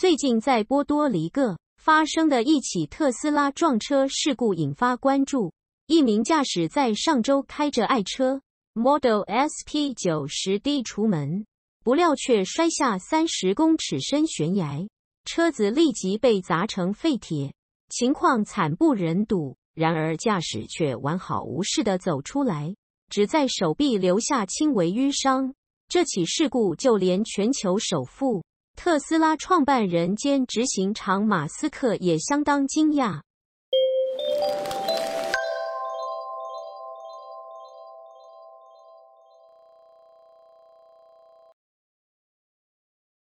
最近在波多黎各发生的一起特斯拉撞车事故引发关注。一名驾驶在上周开着爱车 Model S P 90D 出门，不料却摔下三十公尺深悬崖，车子立即被砸成废铁，情况惨不忍睹。然而驾驶却完好无事的走出来，只在手臂留下轻微淤伤。这起事故就连全球首富。特斯拉创办人兼执行长马斯克也相当惊讶。